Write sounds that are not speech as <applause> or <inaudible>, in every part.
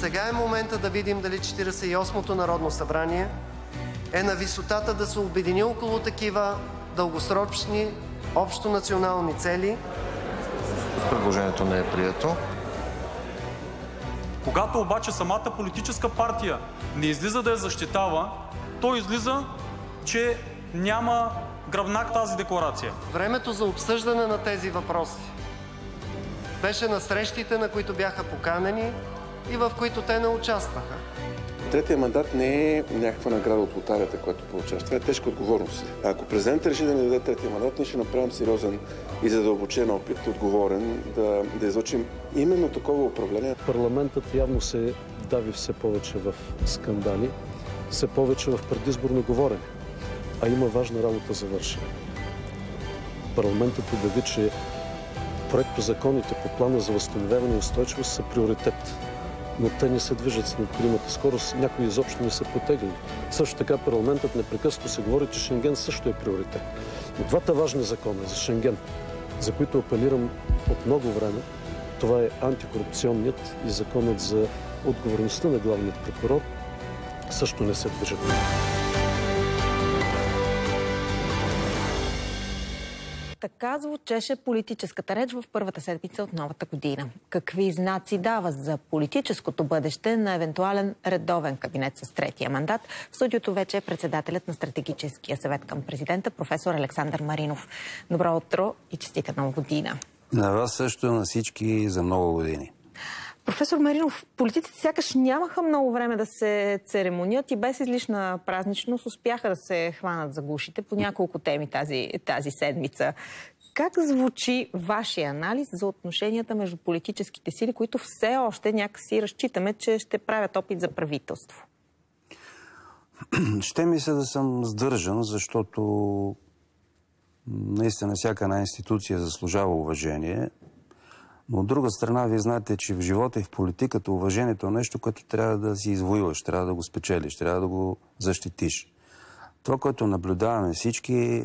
Сега е момента да видим дали 48-то Народно събрание е на висотата да се обедини около такива дългосрочни общо национални цели. Предложението не е прието. Когато обаче самата политическа партия не излиза да я защитава, то излиза, че няма гръбнак тази декларация. Времето за обсъждане на тези въпроси беше на срещите, на които бяха поканени и в които те не участваха. Третия мандат не е някаква награда от лотарията, която получаваш. Това е тежка отговорност. Ако президентът реши да ни даде третия мандат, ние ще направим сериозен и задълбочен опит, отговорен, да, да излучим именно такова управление. Парламентът явно се дави все повече в скандали, все повече в предизборно говорене, а има важна работа за вършене. Парламентът обяви, че проектозаконите по плана за възстановяване и устойчивост са приоритет но те не се движат с необходимата скорост, някои изобщо не са потегли. Също така парламентът непрекъснато се говори, че Шенген също е приоритет. Но двата важни закона за Шенген, за които апелирам от много време, това е антикорупционният и законът за отговорността на главният прокурор, също не се движат. Така звучеше е политическата реч в първата седмица от новата година. Какви знаци дава за политическото бъдеще на евентуален редовен кабинет с третия мандат? В студиото вече е председателят на стратегическия съвет към президента, професор Александър Маринов. Добро утро и честита нова година! На вас също, на всички за много години. Професор Маринов, политиците сякаш нямаха много време да се церемонят и без излишна празничност успяха да се хванат за гушите по няколко теми тази, тази седмица. Как звучи вашия анализ за отношенията между политическите сили, които все още някакси разчитаме, че ще правят опит за правителство? Ще ми се да съм сдържан, защото наистина всяка една институция заслужава уважение. Но от друга страна, вие знаете, че в живота и в политиката уважението е нещо, което трябва да си извоюваш, трябва да го спечелиш, трябва да го защитиш. Това, което наблюдаваме всички,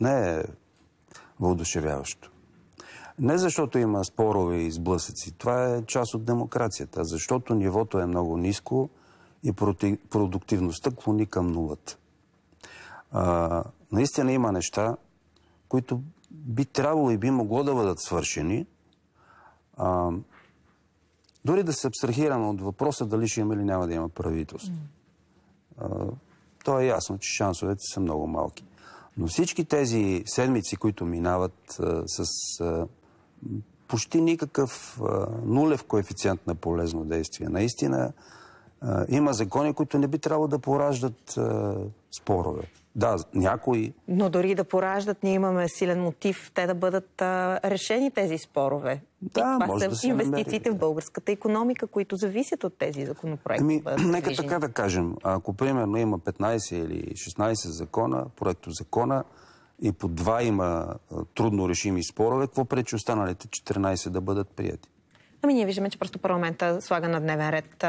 не е въодушевяващо. Не защото има спорове и сблъсъци, това е част от демокрацията, защото нивото е много ниско и продуктивността клони към нулата. наистина има неща, които би трябвало и би могло да бъдат свършени, а, дори да се абстрахираме от въпроса дали ще има или няма да има правителство. А, то е ясно, че шансовете са много малки. Но всички тези седмици, които минават а, с а, почти никакъв а, нулев коефициент на полезно действие, наистина има закони, които не би трябвало да пораждат а, спорове. Да, някои. Но дори да пораждат, ние имаме силен мотив те да бъдат а, решени тези спорове. Да, И това може са да се инвестициите намери. в българската економика, които зависят от тези законопроекти. Ами, нека движени. така да кажем. Ако примерно има 15 или 16 закона, проекто закона, и по два има трудно решими спорове, какво пречи останалите 14 да бъдат прияти? Ами ние виждаме, че просто парламента слага на дневен ред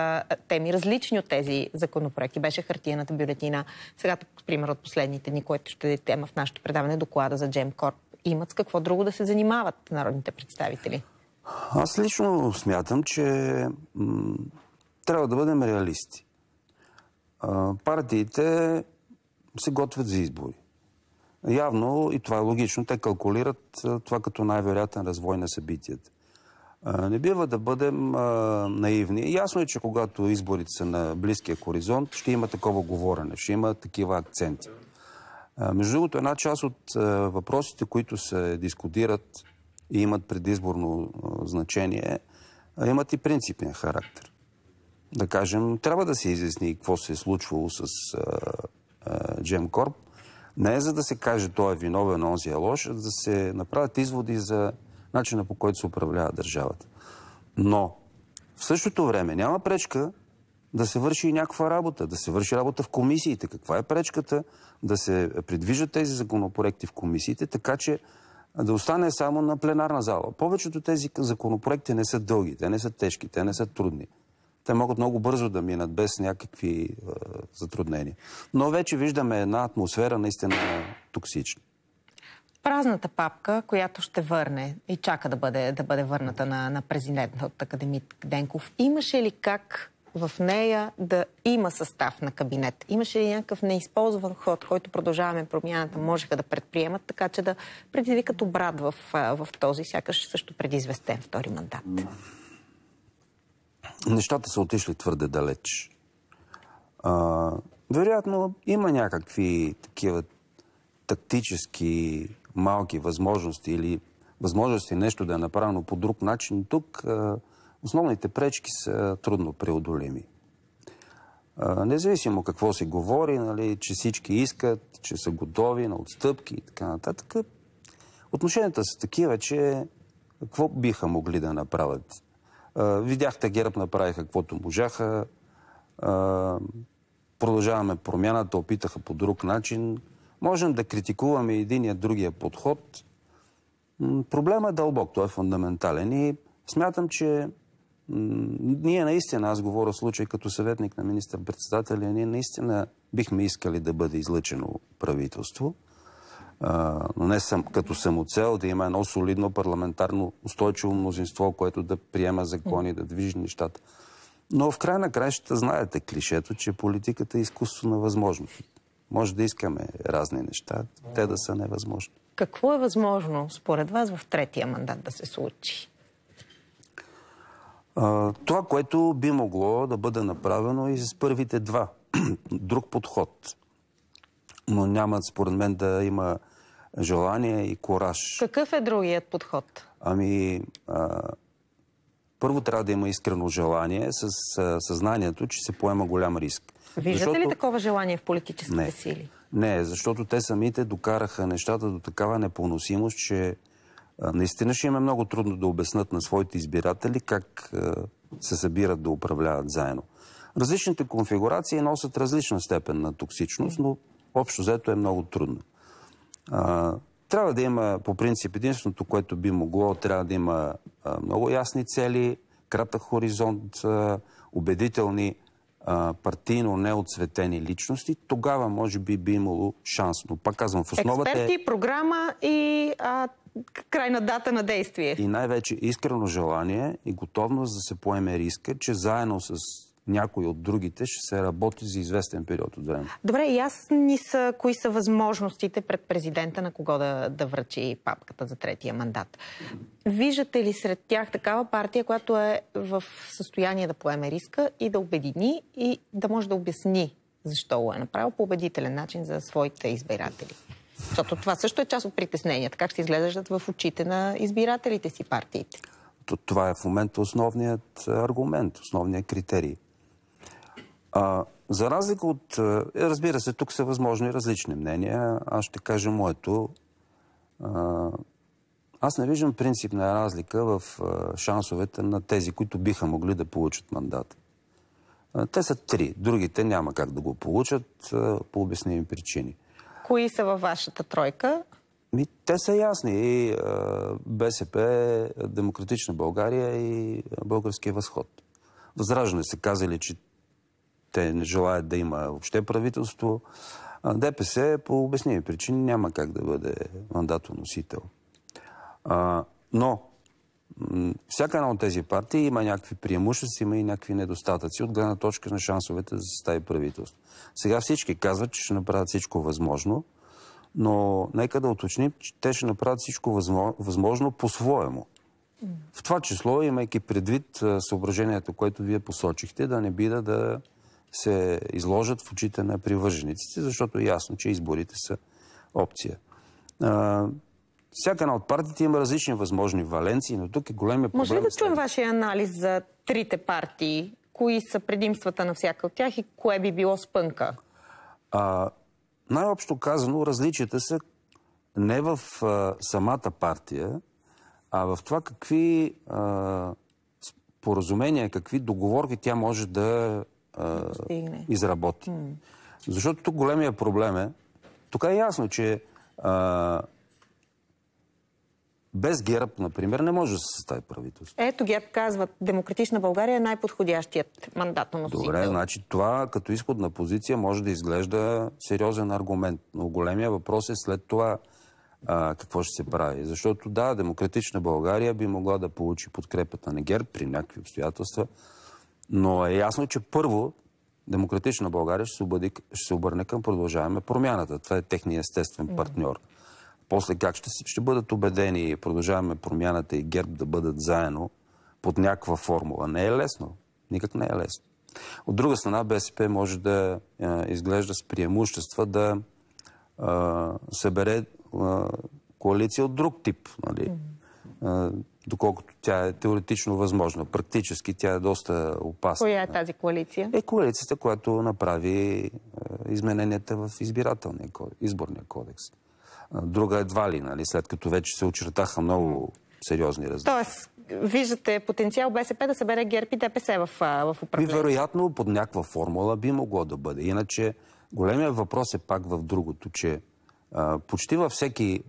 теми различни от тези законопроекти. Беше хартияната бюлетина. Сега, пример от последните дни, което ще даде тема в нашето предаване, доклада за Корп. Имат с какво друго да се занимават народните представители? Аз лично смятам, че м- трябва да бъдем реалисти. А, партиите се готвят за избори. Явно, и това е логично, те калкулират това като най-вероятен развой на събитията. Не бива да бъдем а, наивни. Ясно е, че когато изборите са на близкия хоризонт, ще има такова говорене, ще има такива акценти. А, между другото, една част от а, въпросите, които се дискутират и имат предизборно а, значение, а, имат и принципен характер. Да кажем, трябва да се изясни какво се е случвало с а, а, Джем Корп. Не е за да се каже той е виновен, онзи е лош, а да се направят изводи за начина по който се управлява държавата. Но в същото време няма пречка да се върши и някаква работа, да се върши работа в комисиите. Каква е пречката да се придвижат тези законопроекти в комисиите, така че да остане само на пленарна зала. Повечето тези законопроекти не са дълги, те не са тежки, те не са трудни. Те могат много бързо да минат без някакви е, затруднения. Но вече виждаме една атмосфера наистина токсична празната папка, която ще върне и чака да бъде, да бъде върната на, на президента от академит Денков. Имаше ли как в нея да има състав на кабинет? Имаше ли някакъв неизползван ход, който продължаваме промяната, можеха да предприемат, така че да предизвикат обрат в, в този, сякаш също предизвестен втори мандат? Нещата са отишли твърде далеч. А, вероятно има някакви такива тактически малки възможности или възможности нещо да е направено по друг начин, тук основните пречки са трудно преодолими. независимо какво се говори, нали, че всички искат, че са готови на отстъпки и така нататък, отношенията са такива, че какво биха могли да направят. видяхте, Герб направиха каквото можаха, продължаваме промяната, опитаха по друг начин, Можем да критикуваме единия другия подход. проблемът е дълбок, той е фундаментален и смятам, че ние наистина, аз говоря в случай като съветник на министър-председателя, ние наистина бихме искали да бъде излъчено правителство, но не съм, като самоцел да има едно солидно парламентарно устойчиво мнозинство, което да приема закони, да движи нещата. Но в край на краищата знаете клишето, че политиката е изкуство на възможност. Може да искаме разни неща, те да са невъзможни. Какво е възможно според вас в третия мандат да се случи? това, което би могло да бъде направено и е с първите два. <clears throat> Друг подход. Но няма, според мен, да има желание и кораж. Какъв е другият подход? Ами, първо трябва да има искрено желание с съзнанието, че се поема голям риск. Виждате защото... ли такова желание в политическите не. сили? Не, защото те самите докараха нещата до такава непоносимост, че наистина ще им е много трудно да обяснат на своите избиратели как се събират да управляват заедно. Различните конфигурации носят различна степен на токсичност, но общо взето е много трудно. Трябва да има, по принцип, единственото, което би могло, трябва да има много ясни цели, кратък хоризонт, убедителни партийно неоцветени личности, тогава може би би имало шанс. Но пак казвам, в основата е- Експерти, е... програма и а, крайна дата на действие. И най-вече искрено желание и готовност да се поеме риска, че заедно с някой от другите ще се работи за известен период от време. Добре, ясни са кои са възможностите пред президента на кого да, да връчи папката за третия мандат. Виждате ли сред тях такава партия, която е в състояние да поеме риска и да обедини и да може да обясни защо го е направил по убедителен начин за своите избиратели? Защото това също е част от притесненията. Как ще изглеждат в очите на избирателите си партиите? Това е в момента основният аргумент, основният критерий. А, за разлика от... Е, разбира се, тук са възможни различни мнения. Аз ще кажа моето. А, аз не виждам принципна разлика в е, шансовете на тези, които биха могли да получат мандат. Те са три. Другите няма как да го получат е, по обясними причини. Кои са във вашата тройка? Ми, те са ясни. И а, БСП, Демократична България и Българския възход. Възраждане са казали, че те не желаят да има въобще правителство. ДПС по обясними причини няма как да бъде мандатоносител. Но всяка една от тези партии има някакви преимущества, има и някакви недостатъци от гледна точка на шансовете да се състави правителство. Сега всички казват, че ще направят всичко възможно, но нека да уточним, че те ще направят всичко възможно, възможно по-своему. В това число, имайки предвид съображението, което вие посочихте, да не бида да се изложат в очите на привържениците, защото е ясно, че изборите са опция. всяка една от партиите има различни възможни валенции, но тук е големия проблем. Може ли да чуем вашия анализ за трите партии? Кои са предимствата на всяка от тях и кое би било спънка? най-общо казано, различията са не в а, самата партия, а в това какви а, споразумения, какви договорки тя може да изработи. Mm. Защото тук големия проблем е, тук е ясно, че а, без ГЕРБ, например, не може да се състави правителство. Ето ГЕРБ казват, демократична България е най-подходящият мандат на носител. Добре, значи това като изходна позиция може да изглежда сериозен аргумент. Но големия въпрос е след това а, какво ще се прави. Защото да, демократична България би могла да получи подкрепата на ГЕРБ при някакви обстоятелства, но е ясно, че първо Демократична България ще се, обърне, ще се обърне към продължаваме промяната. Това е техния естествен партньор. После как ще, ще бъдат убедени и продължаваме промяната и ГЕРБ да бъдат заедно под някаква формула. Не е лесно. Никак не е лесно. От друга страна, БСП може да е, изглежда с преимущества да е, събере е, коалиция от друг тип. Нали? Mm-hmm доколкото тя е теоретично възможна. Практически тя е доста опасна. Коя е тази коалиция? Е коалицията, която направи е, измененията в избирателния изборния кодекс. Друга едва ли, нали, след като вече се очертаха много сериозни разлики. Тоест, виждате потенциал БСП да събере ГЕРБ и ДПС в, в вероятно под някаква формула би могло да бъде. Иначе големия въпрос е пак в другото, че почти във всеки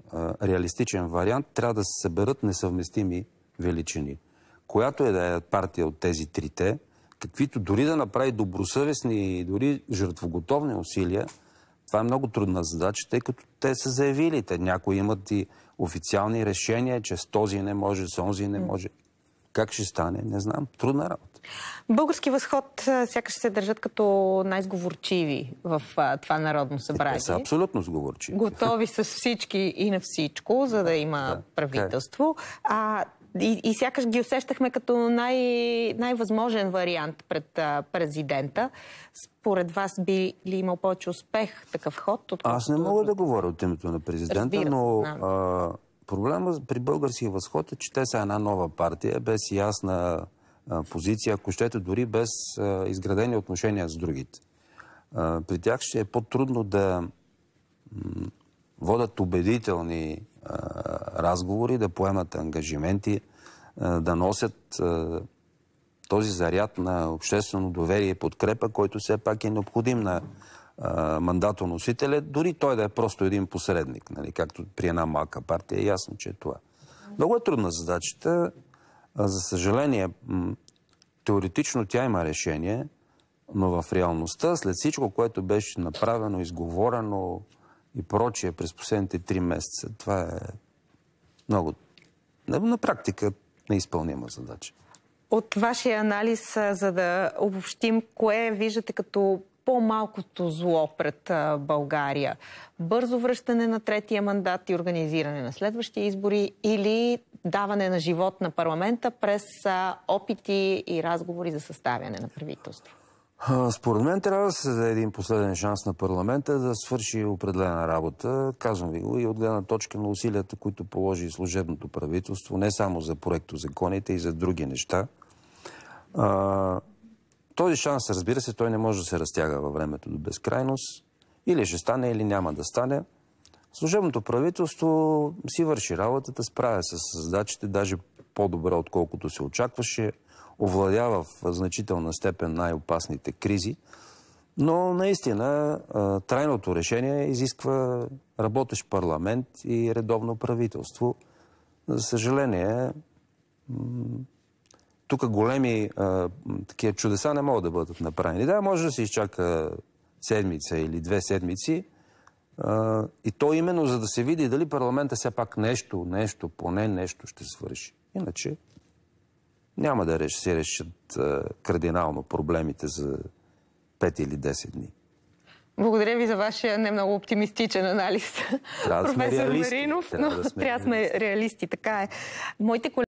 реалистичен вариант трябва да се съберат несъвместими величини. Която е да е партия от тези трите, каквито дори да направи добросъвестни и дори жертвоготовни усилия, това е много трудна задача, тъй като те са заявили. Те някои имат и официални решения, че с този не може, с онзи не може. Как ще стане, не знам. Трудна работа. Български възход сякаш се държат като най-сговорчиви в а, това народно събрание. Те са абсолютно сговорчиви. Готови с всички и на всичко, за да има да, е. правителство. А, и, и сякаш ги усещахме като най, най-възможен вариант пред а, президента. Според вас би ли имал повече успех такъв ход? От Аз не мога да говоря от името на президента, Разбира, но а, Проблема при българския възход е, че те са една нова партия, без ясна позиция, ако щете, дори без изградени отношения с другите. При тях ще е по-трудно да водат убедителни разговори, да поемат ангажименти, да носят този заряд на обществено доверие и подкрепа, който все пак е необходим на мандатоносителя, дори той да е просто един посредник, нали, както при една малка партия, е ясно, че е това. Много е трудна задачата. за съжаление, теоретично тя има решение, но в реалността, след всичко, което беше направено, изговорено и прочие през последните три месеца, това е много, на практика, неизпълнима задача. От вашия анализ, за да обобщим, кое виждате като по-малкото зло пред България? Бързо връщане на третия мандат и организиране на следващи избори или даване на живот на парламента през опити и разговори за съставяне на правителство? Според мен трябва да се даде един последен шанс на парламента да свърши определена работа. Казвам ви го и от гледна точка на усилията, които положи служебното правителство, не само за проекто законите и за други неща. Този шанс, разбира се, той не може да се разтяга във времето до безкрайност. Или ще стане, или няма да стане. Служебното правителство си върши работата, справя се с задачите, даже по-добре, отколкото се очакваше. Овладява в значителна степен най-опасните кризи. Но наистина трайното решение изисква работещ парламент и редовно правителство. За съжаление, тук големи а, такива чудеса не могат да бъдат направени. Да, може да се изчака седмица или две седмици, а, и то именно за да се види дали парламента все пак нещо, нещо, поне нещо ще свърши. Иначе няма да реш, се решат а, кардинално проблемите за 5 или 10 дни. Благодаря ви за вашия не много оптимистичен анализ, да професор Маринов, трябва да сме реалисти, така е. Моите колеги